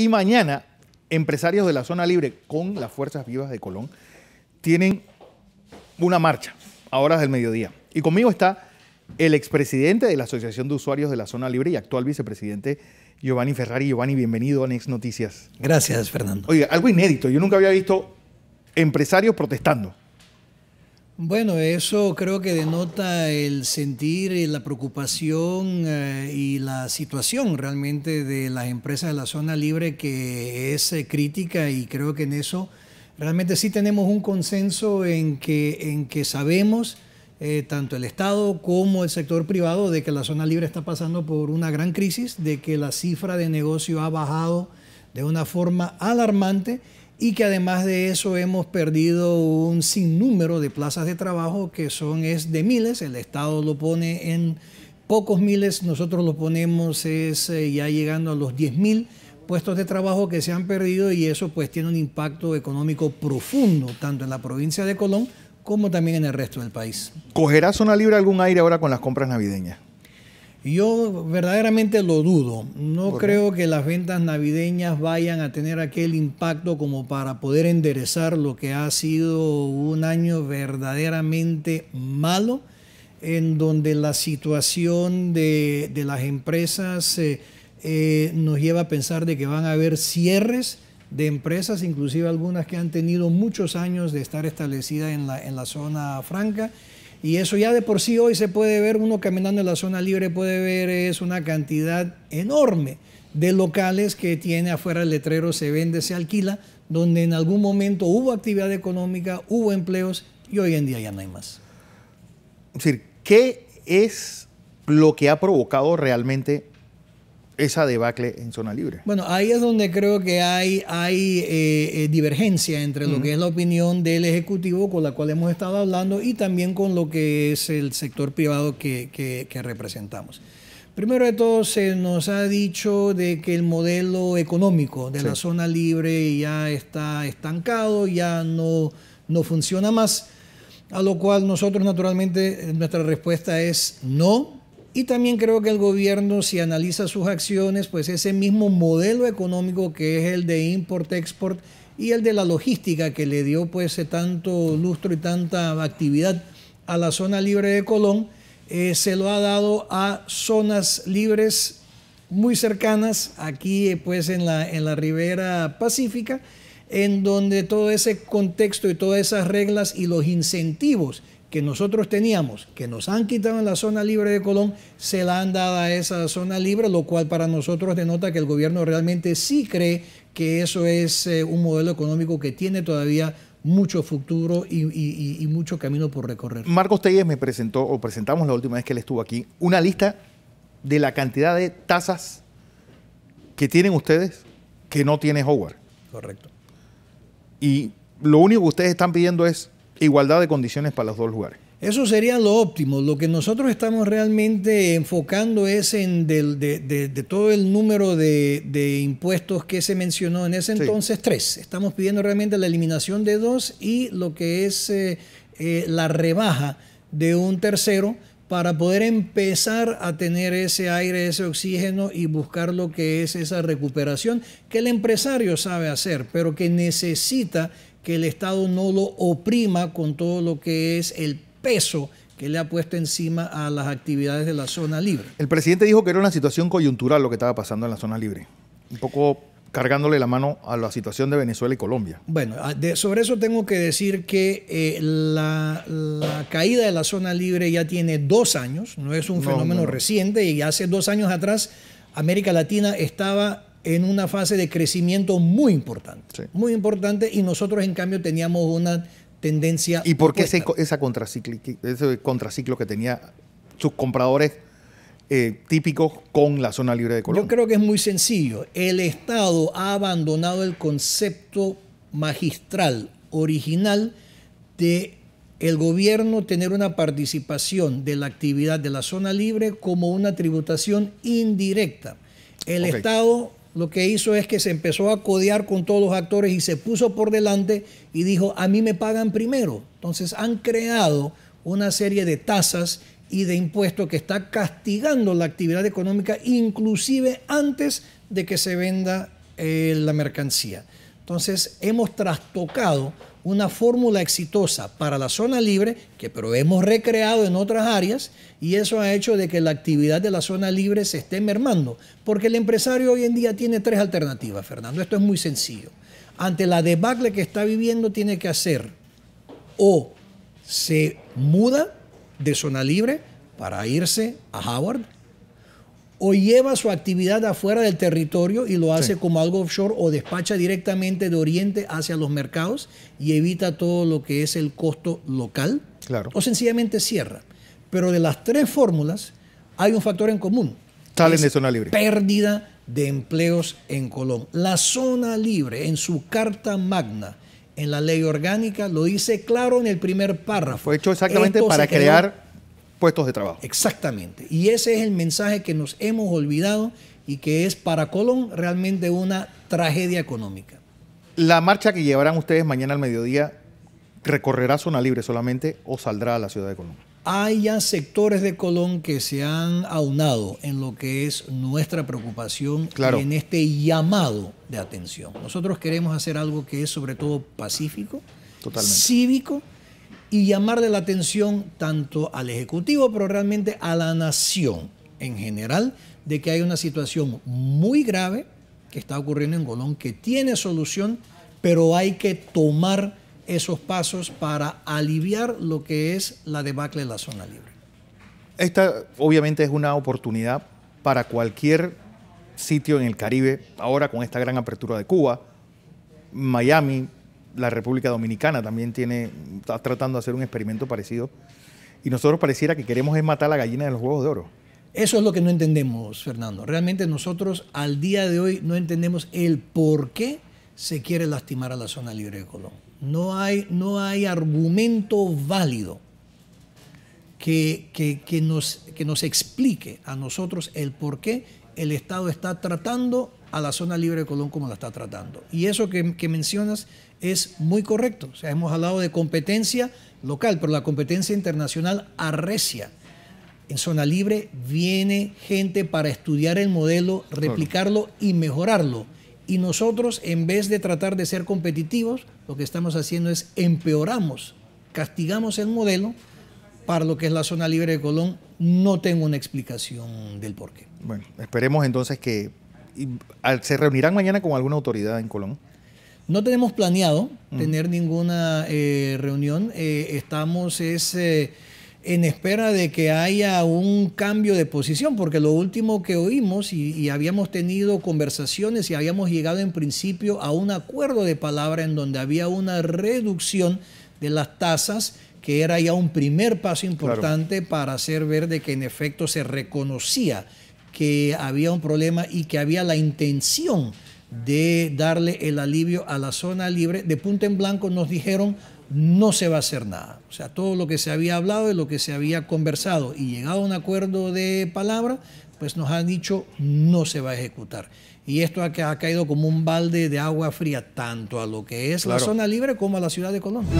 Y mañana, empresarios de la zona libre con las Fuerzas Vivas de Colón tienen una marcha a horas del mediodía. Y conmigo está el expresidente de la Asociación de Usuarios de la Zona Libre y actual vicepresidente Giovanni Ferrari. Giovanni, bienvenido a Next Noticias. Gracias, Fernando. Oiga, algo inédito. Yo nunca había visto empresarios protestando. Bueno, eso creo que denota el sentir y la preocupación eh, y la situación realmente de las empresas de la zona libre que es eh, crítica y creo que en eso realmente sí tenemos un consenso en que, sabemos, eh, tanto el Estado como el sector privado, de que la zona libre está pasando por una gran crisis, de que la cifra de negocio ha bajado de una forma alarmante y que además de eso hemos perdido un sinnúmero de plazas de trabajo que son es de miles, el Estado lo pone en pocos miles, nosotros lo ponemos es eh, ya llegando a los 10.000 mil puestos de trabajo que se han perdido y eso pues tiene un impacto económico profundo tanto en la provincia de Colón como también en el resto del país. Cogerá zona libre algún aire ahora con las compras navideñas? Yo verdaderamente lo dudo. No creo que las ventas navideñas vayan a tener aquel impacto como para poder enderezar lo que ha sido un año verdaderamente malo, en donde la situación de, las empresas eh, eh, nos lleva a pensar de que van a haber cierres de empresas, inclusive algunas que han tenido muchos años de estar establecidas en la, en la zona franca y eso ya de por sí hoy se puede ver, uno caminando en la zona libre puede ver, es una cantidad enorme de locales que tiene afuera el letrero se vende, se alquila, donde en algún momento hubo actividad económica, hubo empleos y hoy en día ya no hay más. Es decir, ¿qué es lo que ha provocado realmente esa debacle en zona libre. Bueno, ahí es donde creo que hay, hay eh, eh, divergencia entre lo que es la opinión del Ejecutivo con la cual hemos estado hablando y también con lo que es el sector privado que, representamos. Primero de todo, se nos ha dicho de que el modelo económico de la zona libre ya está estancado, ya no, no funciona más, a lo cual nosotros naturalmente nuestra respuesta es no, y también creo que el gobierno, si analiza sus acciones, pues ese mismo modelo económico que es el de import-export y el de la logística que le dio pues eh, tanto lustro y tanta actividad a la zona libre de Colón, eh, se lo ha dado a zonas libres muy cercanas, aquí eh, pues en la, en la ribera pacífica, en donde todo ese contexto y todas esas reglas y los incentivos que nosotros teníamos, que nos han quitado en la zona libre de Colón, se la han dado a esa zona libre, lo cual para nosotros denota que el gobierno realmente sí cree que eso es eh, un modelo económico que tiene todavía mucho futuro y, mucho camino por recorrer. Marcos Telles me presentó, o presentamos la última vez que él estuvo aquí, una lista de la cantidad de tasas que tienen ustedes que no tiene Howard. Correcto. Y lo único que ustedes están pidiendo es Igualdad de condiciones para los dos lugares. Eso sería lo óptimo. Lo que nosotros estamos realmente enfocando es en de, todo el número de, impuestos que se mencionó en ese entonces, tres. Estamos pidiendo realmente la eliminación de dos y lo que es eh, eh, la rebaja de un tercero para poder empezar a tener ese aire, ese oxígeno y buscar lo que es esa recuperación que el empresario sabe hacer, pero que necesita que el Estado no lo oprima con todo lo que es el peso que le ha puesto encima a las actividades de la zona libre. El presidente dijo que era una situación coyuntural lo que estaba pasando en la zona libre. Un poco cargándole la mano a la situación de Venezuela y Colombia. Bueno, ah, sobre eso tengo que decir que eh, la, caída de la zona libre ya tiene dos años, no es un fenómeno reciente y hace dos años atrás América Latina estaba en una fase de crecimiento muy importante. Muy importante y nosotros en cambio teníamos una tendencia... ¿Y por qué ese, ese contraciclo que tenía sus compradores eh, típicos con la zona libre de Colombia? Yo creo que es muy sencillo. El Estado ha abandonado el concepto magistral, original, de el gobierno tener una participación de la actividad de la zona libre como una tributación indirecta. El Estado lo que hizo es que se empezó a codear con todos los actores y se puso por delante y dijo, a mí me pagan primero. Entonces han creado una serie de tasas y de impuestos que está castigando la actividad económica inclusive antes de que se venda eh, la mercancía. Entonces hemos trastocado una fórmula exitosa para la zona libre, que pero hemos recreado en otras áreas, y eso ha hecho de que la actividad de la zona libre se esté mermando, porque el empresario hoy en día tiene tres alternativas, Fernando, esto es muy sencillo. Ante la debacle que está viviendo tiene que hacer o se muda de zona libre para irse a Howard, o lleva su actividad afuera del territorio y lo hace como algo offshore o despacha directamente de Oriente hacia los mercados y evita todo lo que es el costo local. Claro. O sencillamente cierra. Pero de las tres fórmulas hay un factor en común. Salen de zona libre. Pérdida de empleos en Colón. La zona libre en su carta magna en la ley orgánica, lo dice claro en el primer párrafo. Fue hecho exactamente para crear puestos de trabajo. Exactamente. Y ese es el mensaje que nos hemos olvidado y que es para Colón realmente una tragedia económica. La marcha que llevarán ustedes mañana al mediodía recorrerá zona libre solamente o saldrá a la ciudad de Colón. Hay ya sectores de Colón que se han aunado en lo que es nuestra preocupación en este llamado de atención. Nosotros queremos hacer algo que es sobre todo pacífico, cívico y llamarle la atención tanto al Ejecutivo, pero realmente a la nación en general, de que hay una situación muy grave que está ocurriendo en Colón, que tiene solución, pero hay que tomar esos pasos para aliviar lo que es la debacle de la zona libre. Esta obviamente es una oportunidad para cualquier sitio en el Caribe, ahora con esta gran apertura de Cuba, Miami, la República Dominicana también tiene, está tratando de hacer un experimento parecido. Y nosotros pareciera que queremos es matar a la gallina de los huevos de oro. Eso es lo que no entendemos, Fernando. Realmente nosotros al día de hoy no entendemos el por qué se quiere lastimar a la zona libre de Colón. No hay, no hay argumento válido que, nos, que nos explique a nosotros el por qué el Estado está tratando a la zona libre de Colón como la está tratando. Y eso que, mencionas es muy correcto. O sea, hemos hablado de competencia local, pero la competencia internacional arrecia. En zona libre viene gente para estudiar el modelo, replicarlo y mejorarlo. Y nosotros, en vez de tratar de ser competitivos, lo que estamos haciendo es empeoramos, castigamos el modelo para lo que es la zona libre de Colón. No tengo una explicación del por qué. Bueno, esperemos entonces que ¿Se reunirán mañana con alguna autoridad en Colón? No tenemos planeado mm. tener ninguna eh, reunión. Eh, estamos eh, en espera de que haya un cambio de posición, porque lo último que oímos y, habíamos tenido conversaciones y habíamos llegado en principio a un acuerdo de palabra en donde había una reducción de las tasas que era ya un primer paso importante para hacer ver de que en efecto se reconocía que había un problema y que había la intención de darle el alivio a la zona libre, de punta en blanco nos dijeron no se va a hacer nada. O sea, todo lo que se había hablado y lo que se había conversado y llegado a un acuerdo de palabra, pues nos han dicho no se va a ejecutar. Y esto ha, caído como un balde de agua fría tanto a lo que es la zona libre como a la ciudad de Colombia.